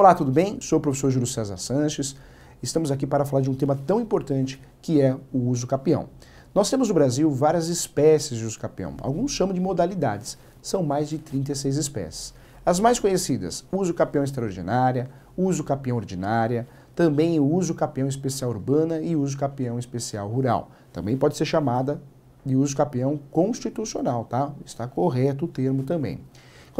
Olá, tudo bem? Sou o professor Júlio César Sanches. Estamos aqui para falar de um tema tão importante que é o uso capião. Nós temos no Brasil várias espécies de uso capião. Alguns chamam de modalidades. São mais de 36 espécies. As mais conhecidas, uso capião extraordinária, uso capião ordinária, também uso capião especial urbana e uso capião especial rural. Também pode ser chamada de uso capião constitucional, tá? Está correto o termo também.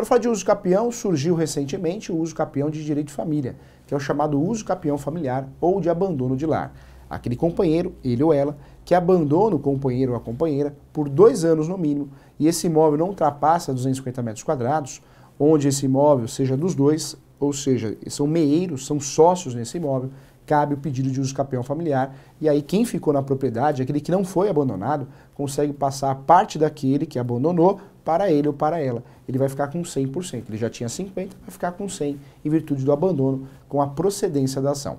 Para falar de uso capião, surgiu recentemente o uso capião de direito de família, que é o chamado uso capião familiar ou de abandono de lar. Aquele companheiro, ele ou ela, que abandona o companheiro ou a companheira por dois anos no mínimo e esse imóvel não ultrapassa 250 metros quadrados, onde esse imóvel seja dos dois, ou seja, são meeiros, são sócios nesse imóvel, cabe o pedido de uso capião familiar. E aí, quem ficou na propriedade, aquele que não foi abandonado, consegue passar parte daquele que abandonou para ele ou para ela. Ele vai ficar com 100%. Ele já tinha 50%, vai ficar com 100% em virtude do abandono com a procedência da ação.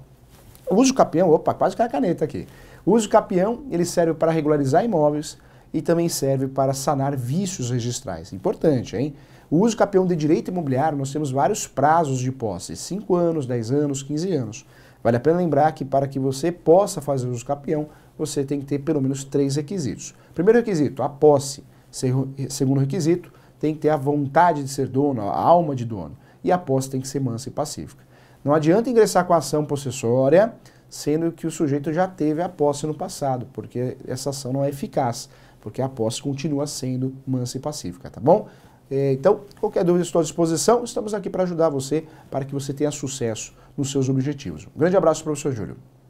O uso capião, opa, quase que é a caneta aqui. O uso capião, ele serve para regularizar imóveis e também serve para sanar vícios registrais. Importante, hein? O uso capião de direito imobiliário, nós temos vários prazos de posse, 5 anos, 10 anos, 15 anos. Vale a pena lembrar que para que você possa fazer uso capião, você tem que ter pelo menos três requisitos. Primeiro requisito, a posse. Segundo requisito, tem que ter a vontade de ser dono, a alma de dono. E a posse tem que ser mansa e pacífica. Não adianta ingressar com a ação possessória, sendo que o sujeito já teve a posse no passado, porque essa ação não é eficaz, porque a posse continua sendo mansa e pacífica, tá bom? É, então, qualquer dúvida, estou à disposição. Estamos aqui para ajudar você, para que você tenha sucesso nos seus objetivos. Um grande abraço, professor Júlio.